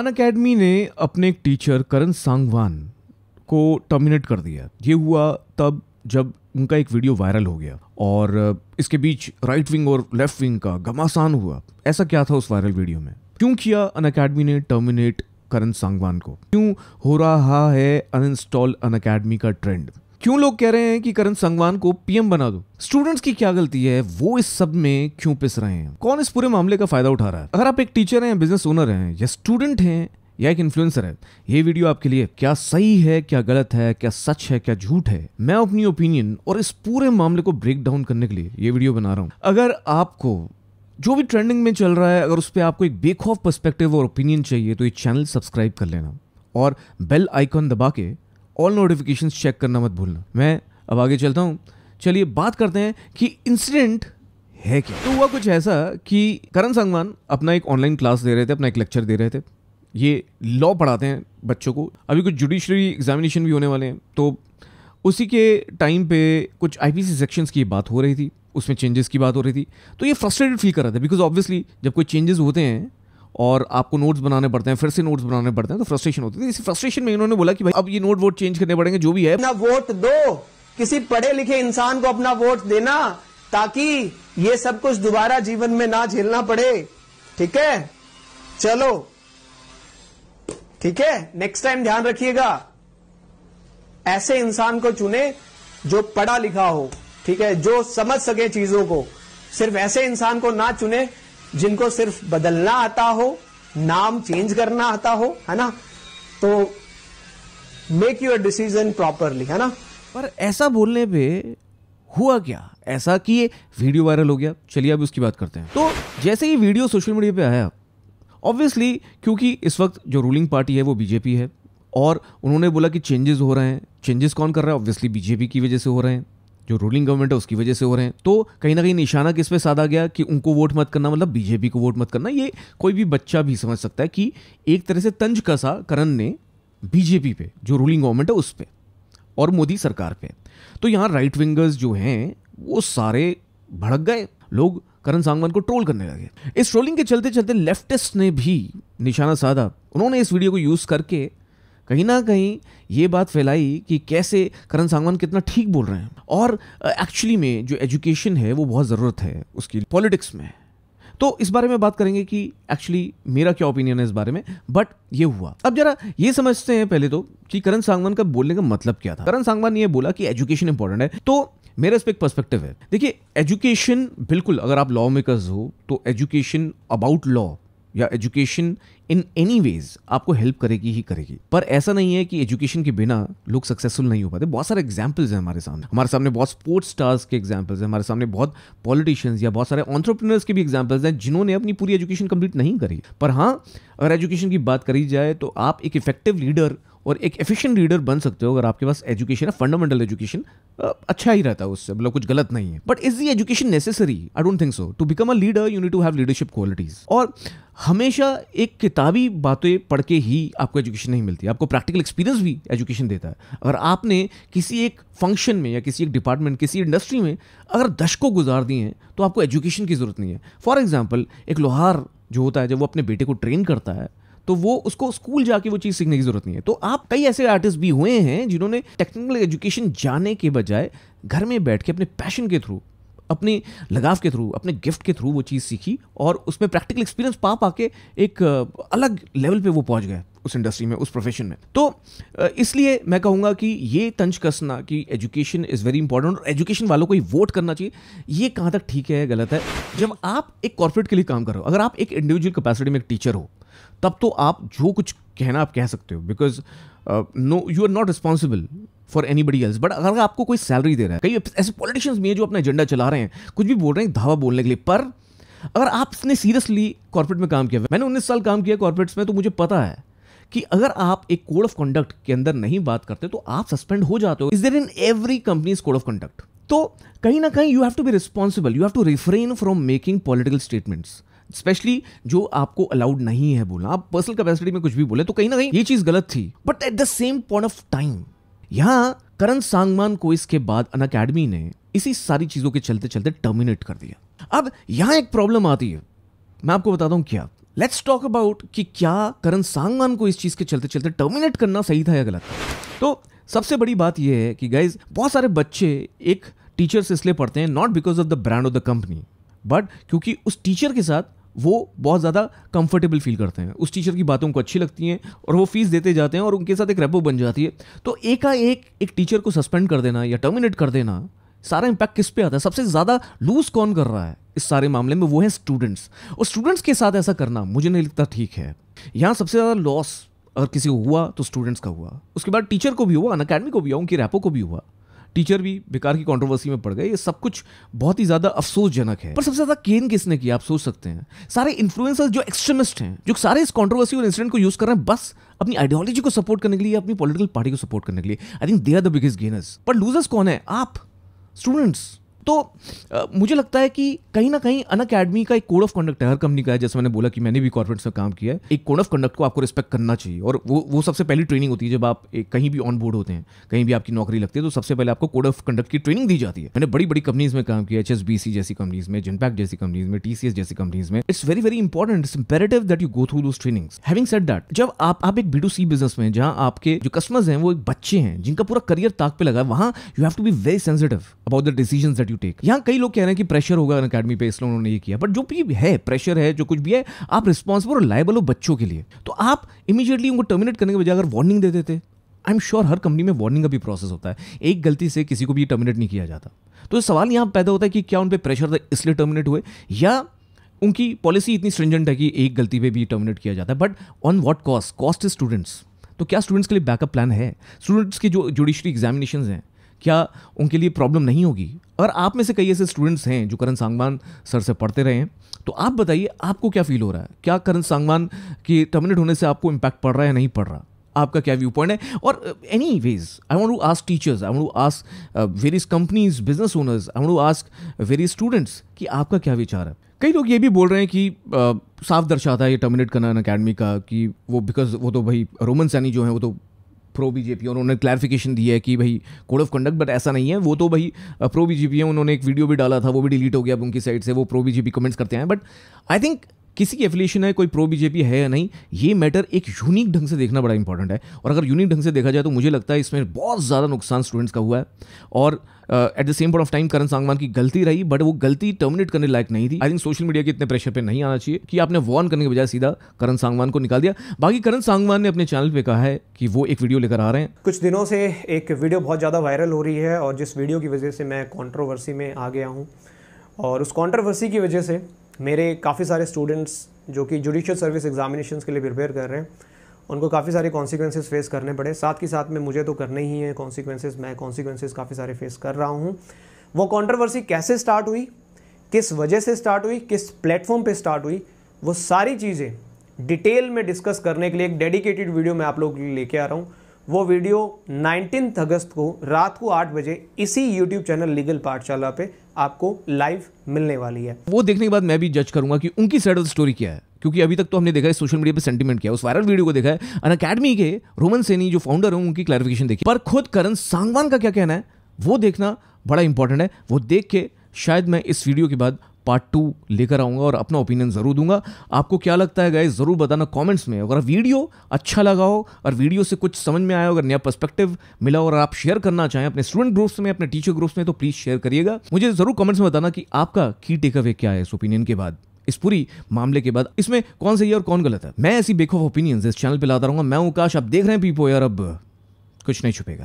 अन Unacademy ने अपने एक टीचर करण सांगवान को टर्मिनेट कर दिया ये हुआ तब जब उनका एक वीडियो वायरल हो गया और इसके बीच राइट विंग और लेफ्ट विंग का घमासान हुआ ऐसा क्या था उस वायरल वीडियो में क्यों किया अन अकेडमी ने टर्मिनेट करण सांगवान को क्यों हो रहा है अनइंस्टॉल अन अकेडमी का ट्रेंड क्यों लोग कह रहे हैं कि करण संगवान को पीएम बना दो स्टूडेंट्स की क्या गलती है वो इस सब में क्यों पिस रहे हैं कौन इस पूरे मामले का फायदा उठा रहा है अगर आप एक टीचर हैं बिजनेस ओनर हैं या स्टूडेंट हैं या एक इन्फ्लुएंसर है ये वीडियो आपके लिए क्या सही है क्या गलत है क्या सच है क्या झूठ है मैं अपनी ओपिनियन और इस पूरे मामले को ब्रेक डाउन करने के लिए ये वीडियो बना रहा हूँ अगर आपको जो भी ट्रेंडिंग में चल रहा है अगर उस पर आपको एक बेखौफ पर्सपेक्टिव और ओपिनियन चाहिए तो ये चैनल सब्सक्राइब कर लेना और बेल आइकॉन दबा के ऑल नोटिफिकेशन चेक करना मत भूलना मैं अब आगे चलता हूँ चलिए बात करते हैं कि इंसिडेंट है क्या तो हुआ कुछ ऐसा कि करण संगवान अपना एक ऑनलाइन क्लास दे रहे थे अपना एक लेक्चर दे रहे थे ये लॉ पढ़ाते हैं बच्चों को अभी कुछ जुडिशरी एग्जामिनेशन भी होने वाले हैं तो उसी के टाइम पे कुछ आईपीसी सेक्शंस की बात हो रही थी उसमें चेंजेस की बात हो रही थी तो ये फ्रस्ट्रेटेड फील कर रहा था बिकॉज ऑब्वियसली जब कोई चेंजेस होते हैं और आपको नोट्स बनाने पड़ते हैं फिर से नोट्स बनाने पड़ते हैं तो फ्रस्ट्रेशन होती थी इसी फ्रस्ट्रेशन में इन्होंने बोला कि भाई अब ये नोट वोट चेंज करने पड़ेंगे जो भी है अपना वोट दो किसी पढ़े लिखे इंसान को अपना वोट देना ताकि ये सब कुछ दोबारा जीवन में ना झेलना पड़े ठीक है चलो ठीक है नेक्स्ट टाइम ध्यान रखिएगा ऐसे इंसान को चुने जो पढ़ा लिखा हो ठीक है जो समझ सके चीजों को सिर्फ ऐसे इंसान को ना चुने जिनको सिर्फ बदलना आता हो नाम चेंज करना आता हो है ना तो मेक योर डिसीजन प्रॉपरली है ना पर ऐसा बोलने पे हुआ क्या ऐसा कि ये वीडियो वायरल हो गया चलिए अब उसकी बात करते हैं तो जैसे ही वीडियो सोशल मीडिया पे आया ऑब्वियसली क्योंकि इस वक्त जो रूलिंग पार्टी है वो बीजेपी है और उन्होंने बोला कि चेंजेस हो रहे हैं चेंजेस कौन कर रहा है ऑब्वियसली बीजेपी की वजह से हो रहे हैं जो रूलिंग गवर्नमेंट है उसकी वजह से हो रहे हैं तो कहीं ना कहीं निशाना किस पे साधा गया कि उनको वोट मत करना मतलब बीजेपी को वोट मत करना ये कोई भी बच्चा भी समझ सकता है कि एक तरह से तंज कसा करण ने बीजेपी पे जो रूलिंग गवर्नमेंट है उस पर और मोदी सरकार पे तो यहाँ राइट विंगर्स जो हैं वो सारे भड़क गए लोग करण सांगवान को ट्रोल करने लगे इस ट्रोलिंग के चलते चलते लेफ्टिस्ट ने भी निशाना साधा उन्होंने इस वीडियो को यूज़ करके कहीं ना कहीं ये बात फैलाई कि कैसे करण सांगवान कितना ठीक बोल रहे हैं और एक्चुअली में जो एजुकेशन है वो बहुत ज़रूरत है उसकी पॉलिटिक्स में तो इस बारे में बात करेंगे कि एक्चुअली मेरा क्या ओपिनियन है इस बारे में बट ये हुआ अब जरा ये समझते हैं पहले तो कि करण सांगवान का बोलने का मतलब क्या था करण सांगवान ने बोला कि एजुकेशन इंपॉर्टेंट है तो मेरा इस पर एक पर्सपेक्टिव है देखिए एजुकेशन बिल्कुल अगर आप लॉ मेकर्स हो तो एजुकेशन अबाउट लॉ या एजुकेशन इन एनी वेज आपको हेल्प करेगी ही करेगी पर ऐसा नहीं है कि एजुकेशन के बिना लोग सक्सेसफुल नहीं हो पाते बहुत सारे एग्जाम्पल्स हैं हमारे सामने हमारे सामने बहुत स्पोर्ट्स स्टार्स के एग्जाम्पल्स हैं हमारे सामने बहुत पॉलिटिशियंस या बहुत सारे ऑन्ट्रप्रनर्स के भी एग्जाम्पल्स हैं जिन्होंने अपनी पूरी एजुकेशन कंप्लीट नहीं करी पर हाँ अगर एजुकेशन की बात करी जाए तो आप एक इफेक्टिव लीडर और एक एफिशिएंट लीडर बन सकते हो अगर आपके पास एजुकेशन है फंडामेंटल एजुकेशन अच्छा ही रहता है उससे मतलब कुछ गलत नहीं है but is the education necessary I don't think so to become a leader you need to have leadership qualities और हमेशा एक किताबी बातें पढ़ के ही आपको एजुकेशन नहीं मिलती आपको प्रैक्टिकल एक्सपीरियंस भी एजुकेशन देता है अगर आपने किसी एक फंक्शन में या किसी एक डिपार्टमेंट किसी इंडस्ट्री में अगर दशकों गुजार दिए हैं तो आपको एजुकेशन की ज़रूरत नहीं है फॉर एग्जाम्पल एक लोहार जो होता है जब वो अपने बेटे को ट्रेन करता है तो वो उसको स्कूल जाके वो चीज़ सीखने की ज़रूरत नहीं है तो आप कई ऐसे आर्टिस्ट भी हुए हैं जिन्होंने टेक्निकल एजुकेशन जाने के बजाय घर में बैठ के अपने पैशन के थ्रू अपने लगाव के थ्रू अपने गिफ्ट के थ्रू वो चीज़ सीखी और उसमें प्रैक्टिकल एक्सपीरियंस पा पा के एक अलग लेवल पे वो पहुंच गए उस इंडस्ट्री में उस प्रोफेशन में तो इसलिए मैं कहूँगा कि ये तंज कसना कि एजुकेशन इज़ वेरी इंपॉर्टेंट और एजुकेशन वालों को ही वोट करना चाहिए ये कहाँ तक ठीक है गलत है जब आप एक कॉर्पोरेट के लिए काम कर रहे हो अगर आप एक इंडिविजुअल कैपेसिटी में एक टीचर हो तब तो आप जो कुछ कहना आप कह सकते हो because no you are not responsible for anybody else but अगर आपको कोई सैलरी दे रहा है कई ऐसे पॉलिटिशियंस भी हैं जो अपना एजेंडा चला रहे हैं कुछ भी बोल रहे हैं धावा बोलने के लिए पर अगर आपने सीरियसली कॉर्पोरेट में काम किया मैंने उन्नीस साल काम किया कॉर्पोरेट्स में तो मुझे पता है कि अगर आप एक कोड ऑफ कंडक्ट के अंदर नहीं बात करते तो आप सस्पेंड हो जाते हो is there in every company's code of conduct तो कहीं ना कहीं you have to be responsible you have to refrain from making political statements specially जो आपको अलाउड नहीं है बोलना आप पर्सनल कैपेसिटी में कुछ भी बोले तो कहीं ना कहीं ये चीज गलत थी but at the same point of time यहां करण सांगमान को इसके बाद अन अकेडमी ने इसी सारी चीजों के चलते चलते टर्मिनेट कर दिया अब यहां एक प्रॉब्लम आती है मैं आपको बताता हूं क्या लेट्स टॉक अबाउट कि क्या करण सांगमान को इस चीज के चलते चलते टर्मिनेट करना सही था या गलत था तो सबसे बड़ी बात यह है कि गाइज बहुत सारे बच्चे एक टीचर से इसलिए पढ़ते हैं not because of the brand of the company but क्योंकि उस टीचर के साथ वो बहुत ज़्यादा कंफर्टेबल फील करते हैं उस टीचर की बातों को अच्छी लगती हैं और वो फीस देते जाते हैं और उनके साथ एक रेपो बन जाती है तो एकाएक एक टीचर को सस्पेंड कर देना या टर्मिनेट कर देना सारा इम्पैक्ट किस पे आता है सबसे ज़्यादा लूज कौन कर रहा है इस सारे मामले में वो है स्टूडेंट्स और स्टूडेंट्स के साथ ऐसा करना मुझे नहीं लगता ठीक है यहाँ सबसे ज़्यादा लॉस अगर किसी को हुआ तो स्टूडेंट्स का हुआ उसके बाद टीचर को भी हुआ अन को भी हुआ उनकी रैपो को भी हुआ टीचर भी बेकार की कंट्रोवर्सी में पड़ गए ये सब कुछ बहुत ही ज़्यादा अफसोसजनक है पर सबसे ज़्यादा केन किसने किया आप सोच सकते हैं सारे इन्फ्लुएंसर्स जो एक्सट्रीमिस्ट हैं जो सारे इस कॉन्ट्रोवर्सी और इंसिडेंट को यूज़ कर रहे हैं बस अपनी आइडियोलॉजी को सपोर्ट करने के लिए अपनी पोलिटिकल पार्टी को सपोर्ट करने के लिए I think they are the biggest gainers पर लूजर्स कौन है आप स्टूडेंट्स तो आ, मुझे लगता है कि कहीं ना कहीं अन अकेडमी का एक कोड ऑफ कंडक्ट है हर कंपनी का है जैसे मैंने बोला कि मैंने भी कॉर्पोरेट्स में काम किया है एक कोड ऑफ कंडक्ट को आपको रिस्पेक्ट करना चाहिए और वो वो सबसे पहली ट्रेनिंग होती है जब आप एक कहीं भी ऑन बोर्ड होते हैं कहीं भी आपकी नौकरी लगती है तो सबसे पहले आपको कोड ऑफ कंडक्ट की ट्रेनिंग दी जाती है मैंने बड़ी बड़ी कंपनीज में काम किया एच जैसी कंपनीज में जिनपैक जैसी कंपनीज में टीसीएस जैसी कंपनीज में it's very very important it's imperative that you go through those training having set that जब आप आप एक बी सी बिजनेस में जहां आपके जो कस्टमर्स हैं वो एक बच्चे हैं जिनका पूरा करियर ताक पे लगा है वहां you have to be very sensitive about the decision that you take यहाँ कई लोग कह रहे हैं कि प्रेशर होगा अन अकेडमी पे इसलिए उन्होंने ये किया बट जो भी है प्रेशर है जो कुछ भी है आप रिस्पॉन्सिबल और लाइबल हो बच्चों के लिए तो आप इमीजिएटली उनको टर्मिनेट करने के बजाय अगर वार्निंग दे देते आई एम श्योर हर कंपनी में वार्निंग का भी प्रोसेस होता है एक गलती से किसी को भी टर्मिनेट नहीं किया जाता तो सवाल यहाँ पैदा होता है कि क्या उन पर प्रेशर था इसलिए टर्मिनेट हुए या उनकी पॉलिसी इतनी स्ट्रिंजेंट है कि एक गलती पे भी टर्मिनेट किया जाता है but on what cost cost is students तो क्या स्टूडेंट्स के लिए बैकअप प्लान है स्टूडेंट्स के जो जुडिशरी एग्जामिनेशन हैं क्या उनके लिए प्रॉब्लम नहीं होगी अगर आप में से कई ऐसे स्टूडेंट्स हैं जो करण सांगवान सर से पढ़ते रहे हैं तो आप बताइए आपको क्या फील हो रहा है क्या करण सांगवान की टर्मिनेट होने से आपको इम्पैक्ट पड़ रहा है या नहीं पड़ रहा आपका क्या व्यू पॉइंट है और any ways I want to ask teachers I want to ask various companies business owners I want to ask various students कि आपका क्या विचार है कई लोग ये भी बोल रहे हैं कि आ, uh, साफ दर्शाता है ये टर्मिनेट करना अकेडमी का कि वो बिकॉज वो तो भाई रोमन सैनी जो है वो तो प्रो बीजेपी है उन्होंने क्लैरिफिकेशन दी है कि भाई कोड ऑफ कंडक्ट बट ऐसा नहीं है वो तो भाई प्रो बीजेपी है उन्होंने एक वीडियो भी डाला था वो भी डिलीट हो गया अब उनकी साइड से वो प्रो बीजेपी कमेंट्स करते हैं बट आई थिंक किसी की एफिलिएशन है कोई प्रो बीजेपी है या नहीं ये मैटर एक यूनिक ढंग से देखना बड़ा इंपॉर्टेंट है और अगर यूनिक ढंग से देखा जाए तो मुझे लगता है इसमें बहुत ज़्यादा नुकसान स्टूडेंट्स का हुआ है और at the same point of time Karan Sangwan की गलती रही बट वो गलती टर्मिनेट करने लायक नहीं थी आई थिंक सोशल मीडिया के इतने प्रेशर पर नहीं आना चाहिए कि आपने वॉर्न करने के बजाय सीधा करण सांगवान को निकाल दिया बाकी करण सांगवान ने अपने चैनल पर कहा है कि वो एक वीडियो लेकर आ रहे हैं कुछ दिनों से एक वीडियो बहुत ज़्यादा वायरल हो रही है और जिस वीडियो की वजह से मैं कॉन्ट्रोवर्सी में आ गया हूँ और उस कॉन्ट्रोवर्सी की वजह से मेरे काफ़ी सारे स्टूडेंट्स जो कि जुडिशियल सर्विस एग्जामिनेशन के लिए प्रिपेयर कर रहे हैं उनको काफ़ी सारे कॉन्सिक्वेंसेज फेस करने पड़े साथ ही साथ में मुझे तो करने ही हैं कॉन्सिक्वेंसेज मैं कॉन्सिक्वेंसेज काफ़ी सारे फेस कर रहा हूँ वो कॉन्ट्रोवर्सी कैसे स्टार्ट हुई किस वजह से स्टार्ट हुई किस प्लेटफॉर्म पे स्टार्ट हुई वो सारी चीज़ें डिटेल में डिस्कस करने के लिए एक डेडिकेटेड वीडियो मैं आप लोग लेके आ रहा हूँ वो वीडियो 19 अगस्त को रात को आठ बजे इसी यूट्यूब चैनल लीगल पाठशाला पे आपको लाइव मिलने वाली है वो देखने के बाद मैं भी जज करूंगा कि उनकी साइड ऑफ स्टोरी क्या है क्योंकि अभी तक तो हमने देखा है सोशल मीडिया पे सेंटीमेंट किया उस वायरल वीडियो को देखा है अन अकेडमी के रोमन सेनी जो फाउंडर है उनकी क्लैरिफिकेशन देखी पर खुद करण सांगवान का क्या कहना है वो देखना बड़ा इंपॉर्टेंट है वो देख के शायद मैं इस वीडियो के बाद पार्ट टू लेकर आऊँगा और अपना ओपिनियन ज़रूर दूंगा आपको क्या लगता है गाइज ज़रूर बताना कमेंट्स में अगर वीडियो अच्छा लगा हो और वीडियो से कुछ समझ में आया हो अगर नया पर्सपेक्टिव मिला हो और आप शेयर करना चाहें अपने स्टूडेंट ग्रुप्स में अपने टीचर ग्रुप्स में तो प्लीज़ शेयर करिएगा मुझे ज़रूर कमेंट्स में बताना कि आपका की टेक अवे क्या है इस ओपिनियन के बाद इस पूरी मामले के बाद इसमें कौन सही है और कौन गलत है मैं ऐसी बेखौफ ओपिनियंस इस चैनल पर लाता रहूँगा मैं हूं काश आप देख रहे हैं पीपो यार अब कुछ नहीं छुपेगा